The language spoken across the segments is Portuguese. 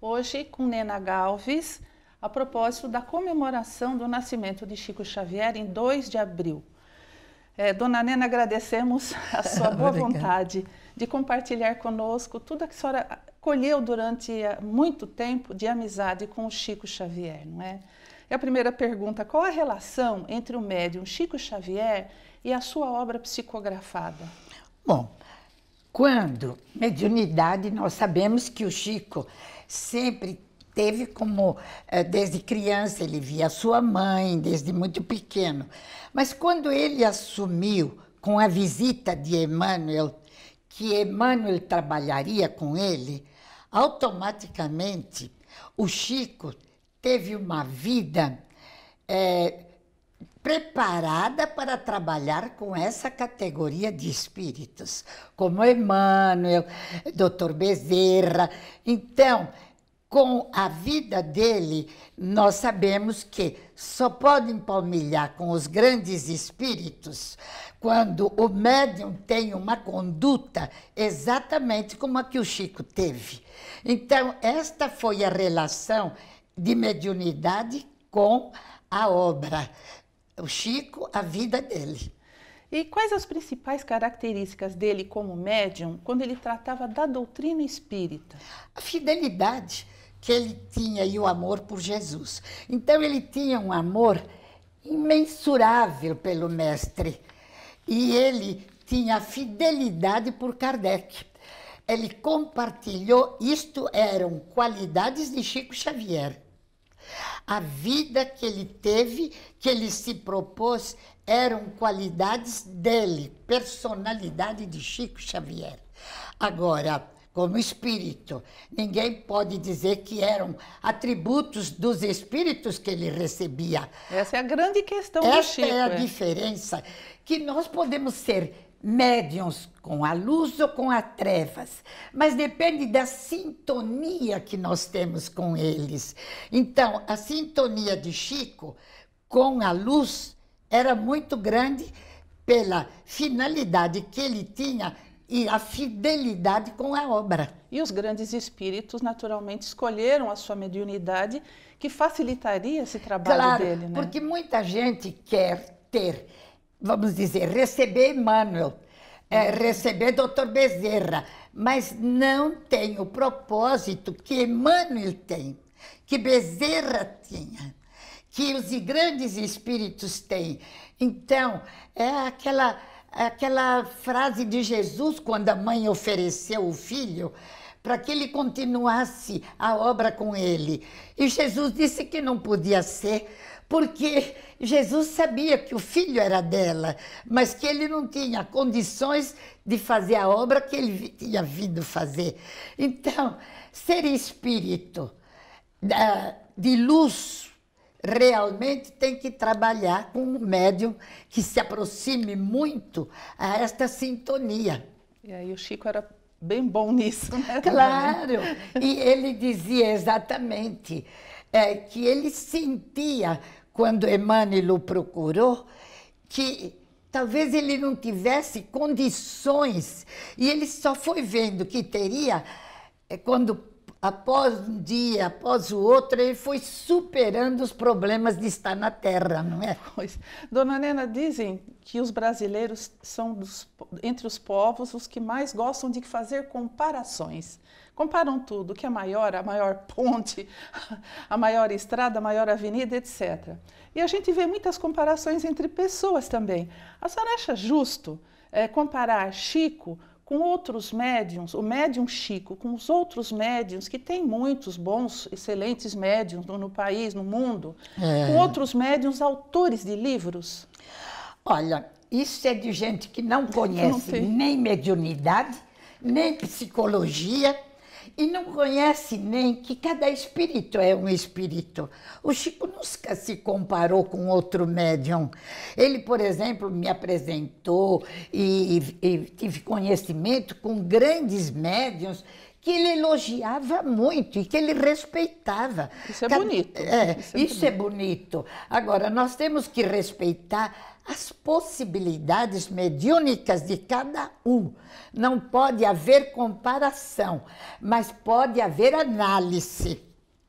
hoje com Nena Galves, a propósito da comemoração do nascimento de Chico Xavier em 2 de abril. É, dona Nena, agradecemos a sua boa vontade de compartilhar conosco tudo que a senhora colheu durante eh, muito tempo de amizade com o Chico Xavier, não é? E a primeira pergunta, qual a relação entre o médium Chico Xavier e a sua obra psicografada? Bom, quando mediunidade, nós sabemos que o Chico sempre teve como, eh, desde criança, ele via sua mãe, desde muito pequeno. Mas quando ele assumiu, com a visita de Emmanuel, que Emmanuel trabalharia com ele, automaticamente o Chico teve uma vida é, preparada para trabalhar com essa categoria de espíritos, como Emmanuel, Dr. Bezerra. Então, com a vida dele, nós sabemos que só podem palmilhar com os grandes espíritos quando o médium tem uma conduta exatamente como a que o Chico teve. Então, esta foi a relação de mediunidade com a obra o Chico, a vida dele. E quais as principais características dele como médium quando ele tratava da doutrina espírita? A fidelidade que ele tinha e o amor por Jesus. Então ele tinha um amor imensurável pelo mestre. E ele tinha a fidelidade por Kardec. Ele compartilhou, isto eram qualidades de Chico Xavier a vida que ele teve, que ele se propôs, eram qualidades dele, personalidade de Chico Xavier. Agora, como espírito, ninguém pode dizer que eram atributos dos espíritos que ele recebia. Essa é a grande questão Essa do Chico. Essa é a é. diferença que nós podemos ser médiums com a luz ou com as trevas, mas depende da sintonia que nós temos com eles. Então, a sintonia de Chico com a luz era muito grande pela finalidade que ele tinha e a fidelidade com a obra. E os grandes espíritos naturalmente escolheram a sua mediunidade que facilitaria esse trabalho claro, dele, né? Porque muita gente quer ter vamos dizer, receber Emmanuel, é, receber Dr. Bezerra, mas não tem o propósito que Emmanuel tem, que Bezerra tinha, que os grandes espíritos têm. Então, é aquela, é aquela frase de Jesus quando a mãe ofereceu o filho para que ele continuasse a obra com ele. E Jesus disse que não podia ser porque Jesus sabia que o filho era dela, mas que ele não tinha condições de fazer a obra que ele tinha vindo fazer. Então, ser espírito de luz realmente tem que trabalhar com um médium que se aproxime muito a esta sintonia. E aí o Chico era bem bom nisso, né? Claro! e ele dizia exatamente é, que ele sentia quando Emmanuel o procurou, que talvez ele não tivesse condições. E ele só foi vendo que teria eh, quando após um dia, após o outro, ele foi superando os problemas de estar na Terra, não é? Pois. Dona Nena, dizem que os brasileiros são, dos, entre os povos, os que mais gostam de fazer comparações. Comparam tudo, o que é maior, a maior ponte, a maior estrada, a maior avenida, etc. E a gente vê muitas comparações entre pessoas também. A senhora acha justo é, comparar Chico com outros médiums, o médium Chico, com os outros médiums, que tem muitos bons, excelentes médiums no, no país, no mundo, é. com outros médiums autores de livros? Olha, isso é de gente que não conhece não nem mediunidade, nem psicologia, e não conhece nem que cada espírito é um espírito. O Chico nunca se comparou com outro médium. Ele, por exemplo, me apresentou e, e, e tive conhecimento com grandes médiums que ele elogiava muito e que ele respeitava. Isso é Cada... bonito. É, isso, é, é bonito. é bonito. Agora, nós temos que respeitar as possibilidades mediúnicas de cada um. Não pode haver comparação, mas pode haver análise.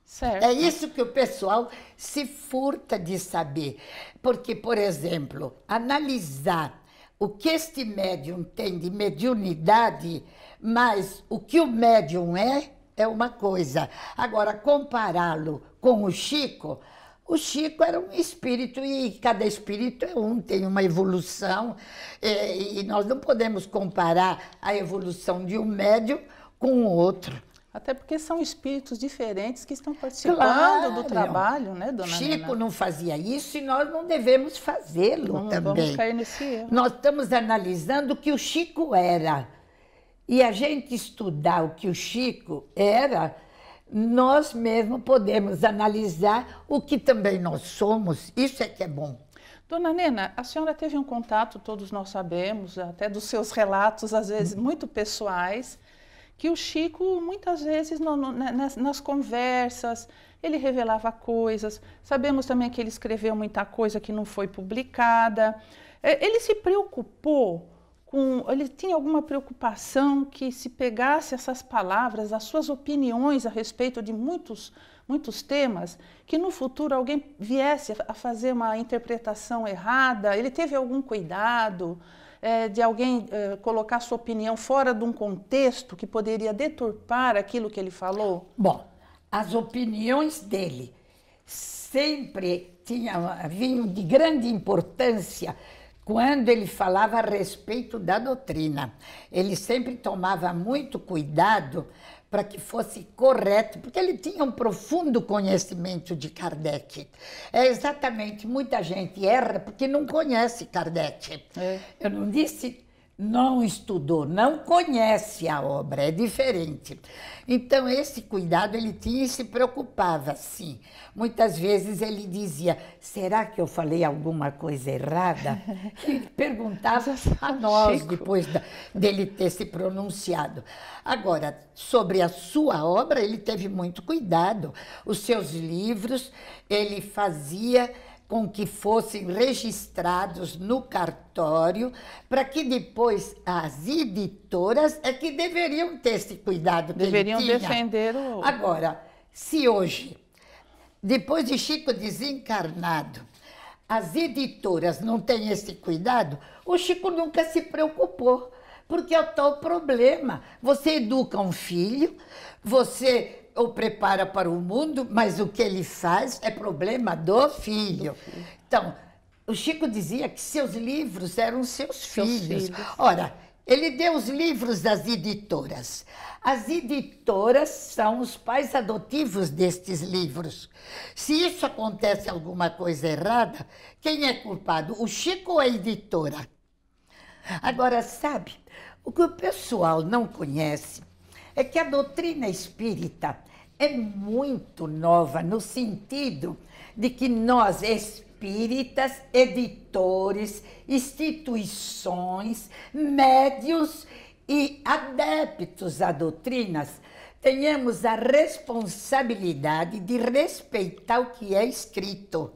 Certo. É isso que o pessoal se furta de saber. Porque, por exemplo, analisar o que este médium tem de mediunidade mas o que o médium é, é uma coisa. Agora, compará-lo com o Chico, o Chico era um espírito e cada espírito é um, tem uma evolução. É, e, nós não podemos comparar a evolução de um médium com o outro. Até porque são espíritos diferentes que estão participando claro. do trabalho, né, dona Chico não fazia isso e nós não devemos fazê-lo também. Vamos cair nesse erro. Nós estamos analisando o que o Chico era e a gente estudar o que o Chico era, nós mesmos podemos analisar o que também nós somos, isso é que é bom. Dona Nena, a senhora teve um contato, todos nós sabemos, até dos seus relatos, às vezes uhum. muito pessoais, que o Chico, muitas vezes, no, no, né, nas, nas, conversas, ele revelava coisas. Sabemos também que ele escreveu muita coisa que não foi publicada. É, ele se preocupou com, ele tinha alguma preocupação que se pegasse essas palavras, as suas opiniões a respeito de muitos, muitos temas, que no futuro alguém viesse a fazer uma interpretação errada. Ele teve algum cuidado é, de alguém é, colocar sua opinião fora de um contexto que poderia deturpar aquilo que ele falou? Bom, as opiniões dele sempre tinham, vinham de grande importância quando ele falava a respeito da doutrina. Ele sempre tomava muito cuidado para que fosse correto, porque ele tinha um profundo conhecimento de Kardec. É exatamente, muita gente erra porque não conhece Kardec. É. Eu não disse não estudou, não conhece a obra, é diferente. Então, esse cuidado ele tinha e se preocupava, sim. Muitas vezes ele dizia: será que eu falei alguma coisa errada? E perguntava a nós, depois da, dele ter se pronunciado. Agora, sobre a sua obra, ele teve muito cuidado. Os seus livros, ele fazia com que fossem registrados no cartório, para que depois as editoras é que deveriam ter esse cuidado. Deveriam defender o. Agora, se hoje, depois de Chico desencarnado, as editoras não têm esse cuidado, o Chico nunca se preocupou, porque é o tal problema. Você educa um filho, você o prepara para o mundo, mas o que ele faz é problema do é, filho. Então, o Chico dizia que seus livros eram seus, seus filhos. filhos. Ora, ele deu os livros das editoras. As editoras são os pais adotivos destes livros. Se isso acontece alguma coisa errada, quem é culpado? O Chico ou a editora? Agora, sabe, o que o pessoal não conhece é que a doutrina espírita é muito nova no sentido de que nós espíritas, editores, instituições, médios e adeptos a doutrinas tenhamos a responsabilidade de respeitar o que é escrito.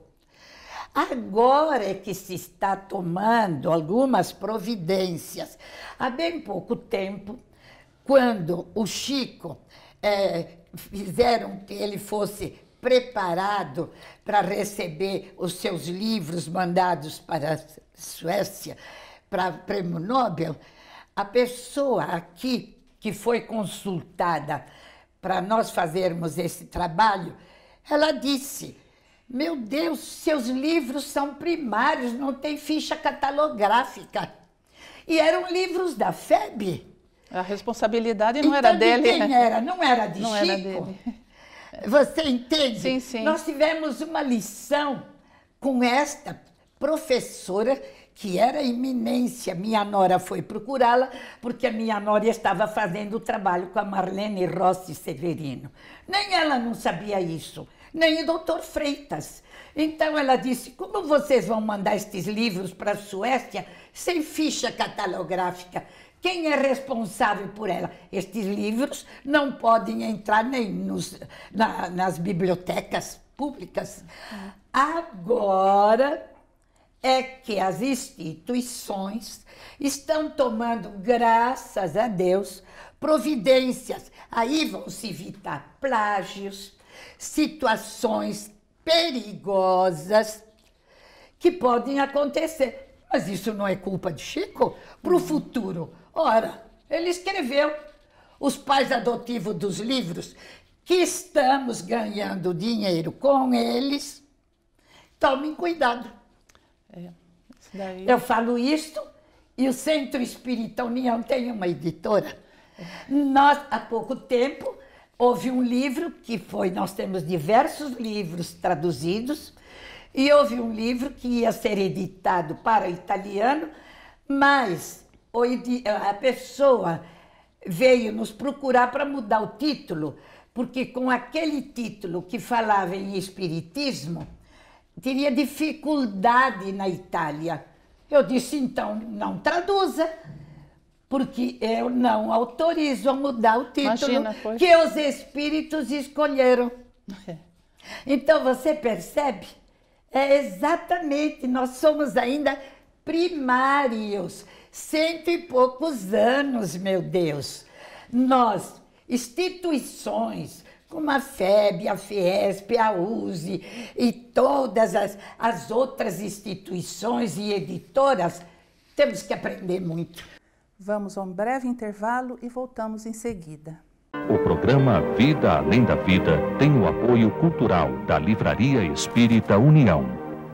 Agora é que se está tomando algumas providências. Há bem pouco tempo, quando o Chico é, fizeram que ele fosse preparado para receber os seus livros mandados para a Suécia para o prêmio Nobel, a pessoa aqui que foi consultada para nós fazermos esse trabalho, ela disse: Meu Deus, seus livros são primários, não tem ficha catalográfica. E eram livros da FEB. A responsabilidade não então, era de dele. Quem era? Não era de não Chico. Era dele. Você entende? Sim, sim. Nós tivemos uma lição com esta professora que era iminência. Minha nora foi procurá-la, porque a minha nora estava fazendo o trabalho com a Marlene Rossi Severino. Nem ela não sabia isso, nem o doutor Freitas. Então ela disse: como vocês vão mandar estes livros para a Suécia sem ficha catalográfica? Quem é responsável por ela? Estes livros não podem entrar nem nos, na, nas bibliotecas públicas. Ah. Agora é que as instituições estão tomando, graças a Deus, providências. Aí vão se evitar plágios, situações perigosas que podem acontecer. Mas isso não é culpa de Chico? Para o hum. futuro Ora, ele escreveu os pais adotivos dos livros que estamos ganhando dinheiro com eles. Tomem cuidado. É, daí... Eu falo isto e o Centro Espírita União tem uma editora. Nós, há pouco tempo, houve um livro que foi, nós temos diversos livros traduzidos, e houve um livro que ia ser editado para o italiano, mas a pessoa veio nos procurar para mudar o título, porque com aquele título que falava em espiritismo, teria dificuldade na Itália. Eu disse, então, não traduza, porque eu não autorizo a mudar o título Imagina, que os espíritos escolheram. É. Então, você percebe? É exatamente, nós somos ainda primários cento e poucos anos, meu Deus. Nós, instituições como a FEB, a FIESP, a USE e todas as, as outras instituições e editoras, temos que aprender muito. Vamos a um breve intervalo e voltamos em seguida. O programa Vida Além da Vida tem o apoio cultural da Livraria Espírita União.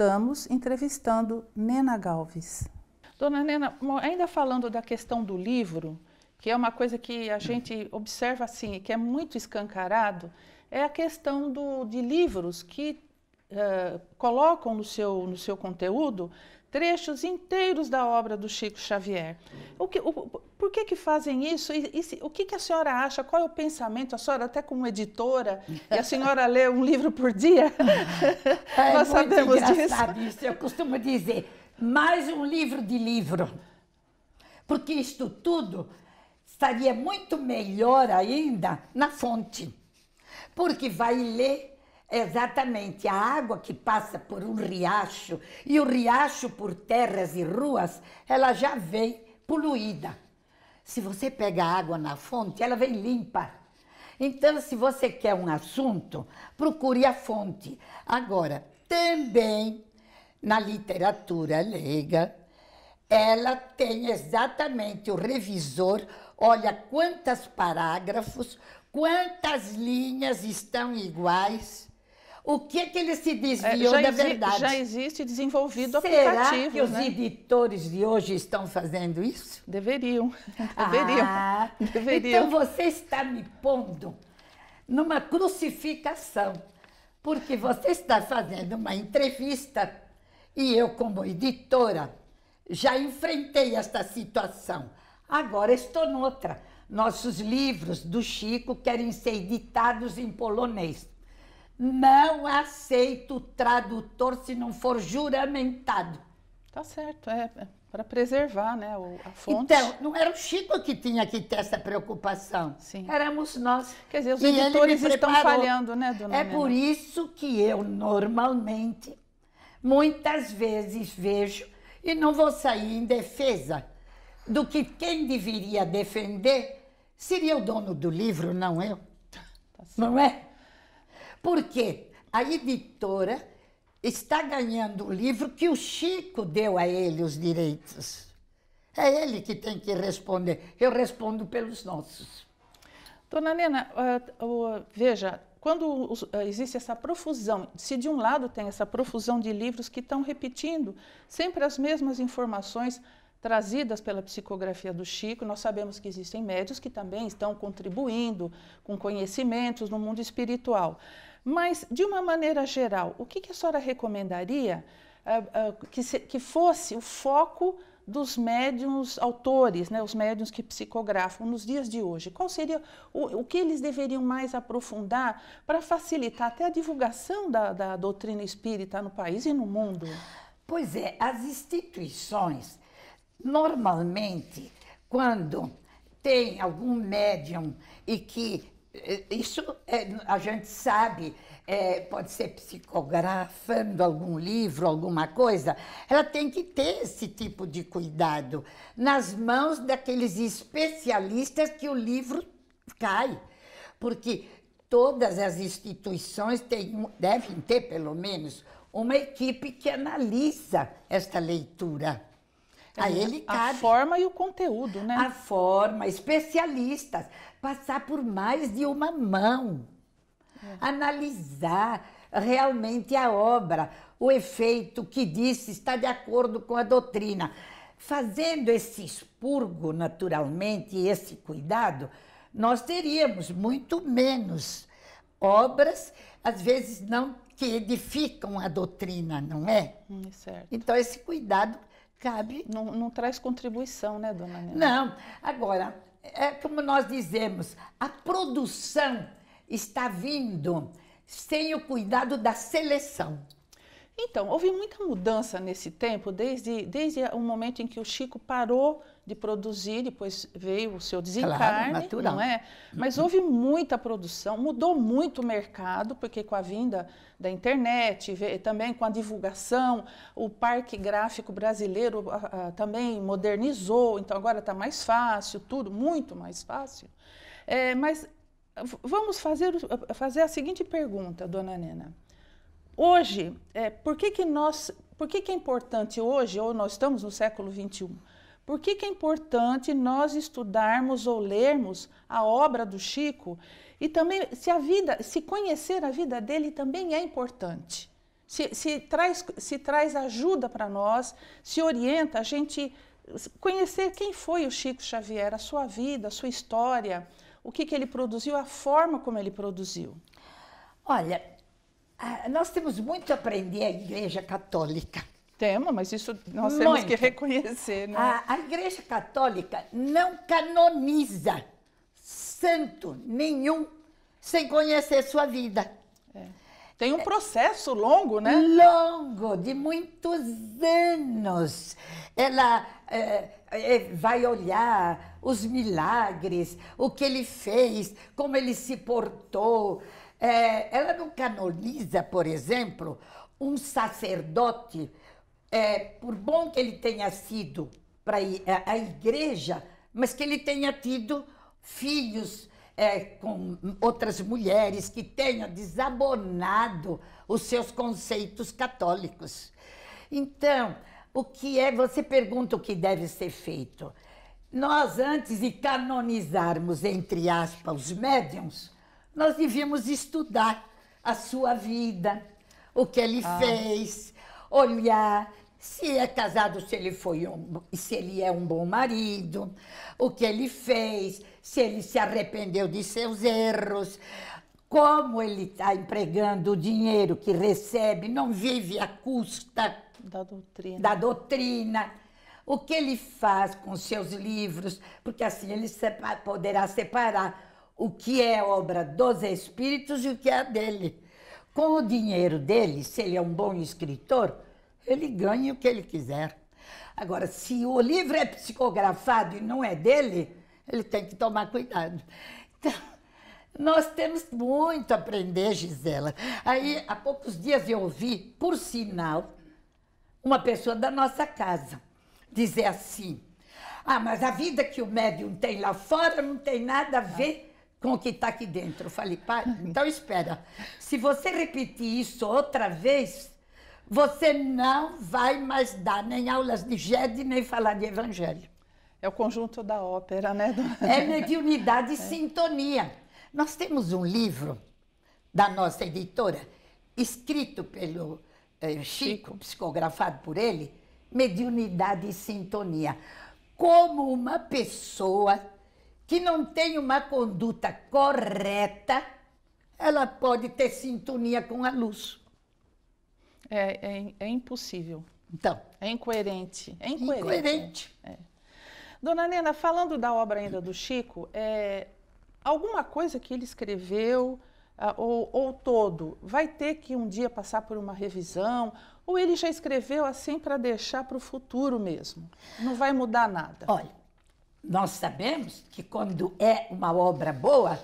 voltamos entrevistando Nena Galves. Dona Nena, ainda falando da questão do livro, que é uma coisa que a gente observa assim, que é muito escancarado, é a questão do, de livros que uh, colocam no seu, no seu conteúdo trechos inteiros da obra do Chico Xavier. O que, o, por que, que fazem isso? E, e se, o que, que a senhora acha? Qual é o pensamento? A senhora, até como editora, e a senhora lê um livro por dia? É Nós sabemos disso. Isso. Eu costumo dizer: mais um livro de livro. Porque isto tudo estaria muito melhor ainda na fonte. Porque vai ler Exatamente, a água que passa por um riacho e o riacho por terras e ruas, ela já vem poluída. Se você pega a água na fonte, ela vem limpa. Então, se você quer um assunto, procure a fonte. Agora, também na literatura leiga, ela tem exatamente o revisor, olha quantos parágrafos, quantas linhas estão iguais o que, que ele se é, desviou é, da verdade. Já existe desenvolvido Será aplicativo. que os né? editores de hoje estão fazendo isso? Deveriam. Ah, Deveriam. Ah, Deveriam. Então você está me pondo numa crucificação, porque você está fazendo uma entrevista e eu, como editora, já enfrentei esta situação. Agora estou noutra. Nossos livros do Chico querem ser editados em polonês. Não aceito tradutor se não for juramentado. Tá certo, é, é para preservar né, o, a fonte. Então, não era o Chico que tinha que ter essa preocupação. Sim. Éramos nós. Quer dizer, os e editores estão falhando, né, dona É por isso que eu normalmente, muitas vezes vejo, e não vou sair em defesa, do que quem deveria defender seria o dono do livro, não eu. Tá não é? Porque a editora está ganhando o livro que o Chico deu a ele os direitos. É ele que tem que responder. Eu respondo pelos nossos. Dona Nena, ah, ah, veja, quando ah, existe essa profusão, se de um lado tem essa profusão de livros que estão repetindo sempre as mesmas informações trazidas pela psicografia do Chico, nós sabemos que existem médios que também estão contribuindo com conhecimentos no mundo espiritual. Mas, de uma maneira geral, o que, a senhora recomendaria eh, eh, que, que, fosse o foco dos médiums autores, né, os médiums que psicografam nos dias de hoje? Qual seria o, o que eles deveriam mais aprofundar para facilitar até a divulgação da, da doutrina espírita no país e no mundo? Pois é, as instituições, normalmente, quando tem algum médium e que é, isso é, a gente sabe, é, pode ser psicografando algum livro, alguma coisa, ela tem que ter esse tipo de cuidado nas mãos daqueles especialistas que o livro cai. Porque todas as instituições têm, devem ter, pelo menos, uma equipe que analisa esta leitura. É, Aí ele cabe. A forma e o conteúdo, né? A forma, especialistas passar por mais de uma mão, é. analisar realmente a obra, o efeito que disse está de acordo com a doutrina. Fazendo esse expurgo naturalmente e esse cuidado, nós teríamos muito menos obras, às vezes não que edificam a doutrina, não é? Hum, certo. então esse cuidado cabe. Não, não traz contribuição, né, dona Nina? Não. Agora, é como nós dizemos, a produção está vindo sem o cuidado da seleção. Então, houve muita mudança nesse tempo, desde, desde o momento em que o Chico parou de produzir, depois veio o seu desencarne, claro, não é? Mas houve muita produção, mudou muito o mercado, porque com a vinda da internet, também com a divulgação, o parque gráfico brasileiro também modernizou, então agora está mais fácil, tudo muito mais fácil. É, mas vamos fazer, fazer a seguinte pergunta, dona Nena. Hoje, é, por que que nós, por que que é importante hoje, ou nós estamos no século XXI por que, que é importante nós estudarmos ou lermos a obra do Chico? E também, se a vida, se conhecer a vida dele também é importante. Se, se traz, se traz ajuda para nós, se orienta a gente conhecer quem foi o Chico Xavier, a sua vida, a sua história, o que, que ele produziu, a forma como ele produziu. Olha, ah, nós temos muito a aprender a Igreja Católica tema mas isso nós Muito. temos que reconhecer. Né? A, a Igreja Católica não canoniza santo nenhum sem conhecer sua vida. É. Tem um processo longo, né? Longo, de muitos anos. Ela é, é, vai olhar os milagres, o que ele fez, como ele se portou. É, ela não canoniza, por exemplo, um sacerdote é, por bom que ele tenha sido para a, igreja, mas que ele tenha tido filhos é, com outras mulheres que tenham desabonado os seus conceitos católicos. Então, o que é? Você pergunta o que deve ser feito. Nós, antes de canonizarmos, entre aspas, os médiums, nós devíamos estudar a sua vida, o que ele ah. fez, olhar se é casado, se ele foi um, se ele é um bom marido, o que ele fez, se ele se arrependeu de seus erros, como ele está empregando o dinheiro que recebe, não vive à custa da doutrina. da doutrina. O que ele faz com seus livros, porque assim ele poderá separar o que é obra dos espíritos e o que é dele. Com o dinheiro dele, se ele é um bom escritor, ele ganha o que ele quiser. Agora, se o livro é psicografado e não é dele, ele tem que tomar cuidado. Então, nós temos muito a aprender, Gisela. Aí, há poucos dias eu ouvi, por sinal, uma pessoa da nossa casa dizer assim: Ah, mas a vida que o médium tem lá fora não tem nada a ver com o que está aqui dentro. Eu falei, pai, então espera. Se você repetir isso outra vez, você não vai mais dar nem aulas de GED, nem falar de evangelho. É o conjunto da ópera, né? É mediunidade e é. sintonia. Nós temos um livro da nossa editora, escrito pelo eh, Chico, psicografado por ele, Mediunidade e Sintonia. Como uma pessoa que não tem uma conduta correta, ela pode ter sintonia com a luz. É, é, é impossível. Então. É incoerente. É incoerente. Incoerente. É. Dona Nena, falando da obra ainda do Chico, é, alguma coisa que ele escreveu, ah, ou, ou, todo, vai ter que um dia passar por uma revisão? Ou ele já escreveu assim para deixar para o futuro mesmo? Não vai mudar nada? Olha, nós sabemos que quando é uma obra boa,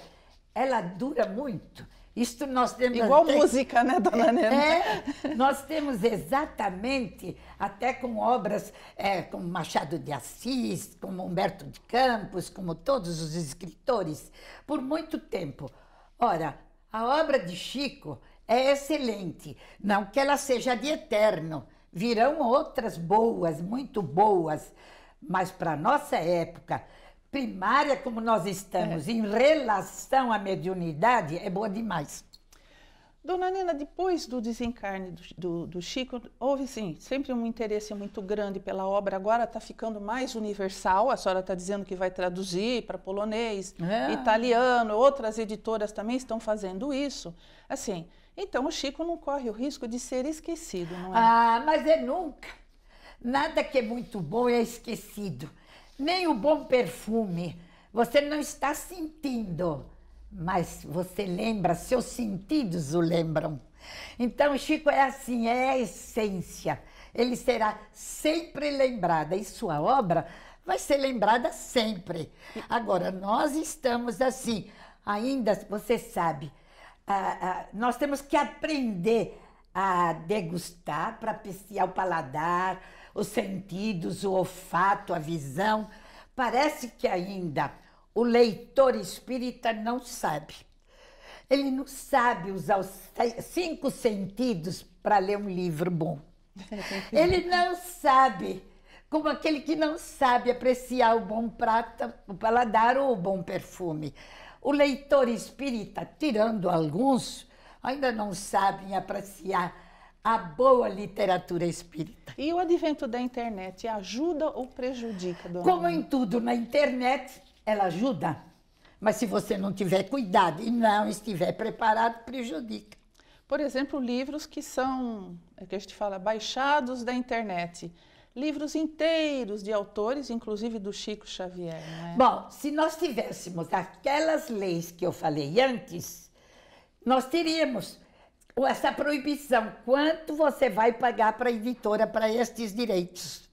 ela dura muito. Isto nós temos igual até... música, né, dona é, Nena? É, nós temos exatamente até com obras é, como Machado de Assis, como Humberto de Campos, como todos os escritores por muito tempo. Ora, a obra de Chico é excelente, não que ela seja de eterno. Virão outras boas, muito boas, mas para nossa época primária como nós estamos é. em relação à mediunidade é boa demais. Dona Nina, depois do desencarne do, do, do, Chico, houve sim, sempre um interesse muito grande pela obra. Agora está ficando mais universal. A senhora está dizendo que vai traduzir para polonês, é. italiano, outras editoras também estão fazendo isso. Assim, então o Chico não corre o risco de ser esquecido, não é? Ah, mas é nunca. Nada que é muito bom é esquecido nem o bom perfume. Você não está sentindo, mas você lembra, seus sentidos o lembram. Então, Chico é assim, é a essência. Ele será sempre lembrado e sua obra vai ser lembrada sempre. Agora, nós estamos assim, ainda, você sabe, ah, ah, nós temos que aprender a degustar para apreciar o paladar, os sentidos, o olfato, a visão. Parece que ainda o leitor espírita não sabe. Ele não sabe usar os cinco sentidos para ler um livro bom. Ele não sabe, como aquele que não sabe apreciar o bom prato, o paladar ou o bom perfume. O leitor espírita, tirando alguns, ainda não sabem apreciar a boa literatura espírita. E o advento da internet ajuda ou prejudica, dona? Como em tudo na internet, ela ajuda. Mas se você não tiver cuidado e não estiver preparado, prejudica. Por exemplo, livros que são, é que a gente fala, baixados da internet. Livros inteiros de autores, inclusive do Chico Xavier. Né? Bom, se nós tivéssemos aquelas leis que eu falei antes, nós teríamos essa proibição. Quanto você vai pagar para a editora para estes direitos?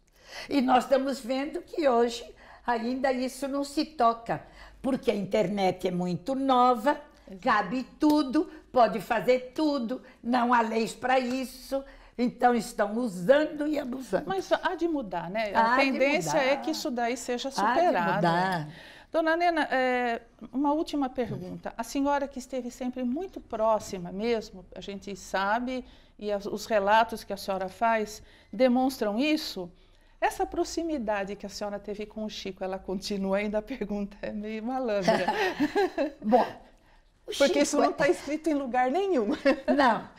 E nós estamos vendo que hoje ainda isso não se toca, porque a internet é muito nova, cabe tudo, pode fazer tudo, não há leis para isso. Então estão usando e abusando. Mas há de mudar, né? A há tendência é que isso daí seja superado. Há de né? mudar. Dona Nena, é, uma última pergunta. A senhora que esteve sempre muito próxima mesmo, a gente sabe, e as, os relatos que a senhora faz demonstram isso. Essa proximidade que a senhora teve com o Chico, ela continua ainda? A pergunta é meio malandra. Bom, porque isso não está é- escrito em lugar nenhum. Não.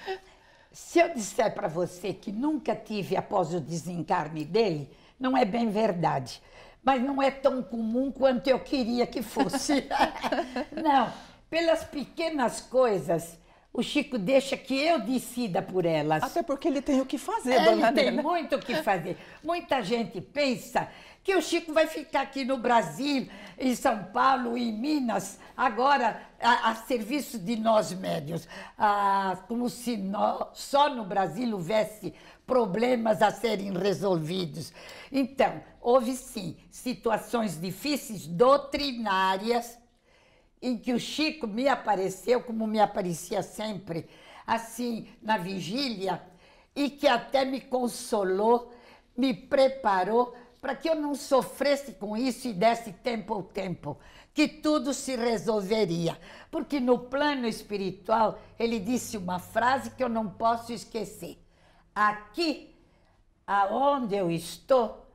Se eu disser para você que nunca tive após o desencarne dele, não é bem verdade mas não é tão comum quanto eu queria que fosse. não, pelas pequenas coisas, o Chico deixa que eu decida por elas. Até porque ele tem o que fazer, ele dona Ele tem Nena. muito o que fazer. Muita gente pensa que o Chico vai ficar aqui no Brasil, em São Paulo, em Minas, agora a, a serviço de nós médios. Ah, como se só no Brasil houvesse problemas a serem resolvidos. Então, houve sim situações difíceis, doutrinárias, em que o Chico me apareceu, como me aparecia sempre, assim, na vigília, e que até me consolou, me preparou para que eu não sofresse com isso e desse tempo ao tempo, que tudo se resolveria. Porque no plano espiritual, ele disse uma frase que eu não posso esquecer aqui, aonde eu estou,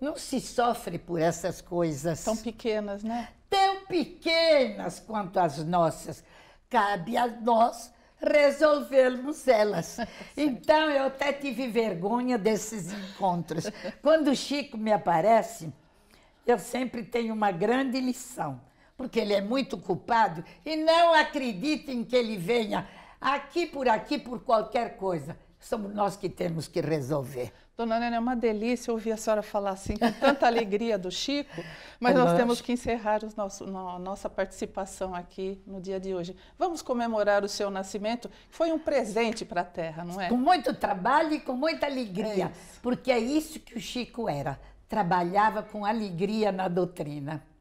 não se sofre por essas coisas. Tão pequenas, né? Tão pequenas quanto as nossas. Cabe a nós resolvermos elas. Então eu até tive vergonha desses encontros. Quando o Chico me aparece, eu sempre tenho uma grande lição, porque ele é muito culpado e não acreditem que ele venha aqui por aqui por qualquer coisa somos nós que temos que resolver. Dona Nena, é uma delícia ouvir a senhora falar assim, com tanta alegria do Chico, mas é nós temos que encerrar os nosso, no, nossa participação aqui no dia de hoje. Vamos comemorar o seu nascimento, foi um presente para a Terra, não é? Com muito trabalho e com muita alegria, é porque é isso que o Chico era, trabalhava com alegria na doutrina.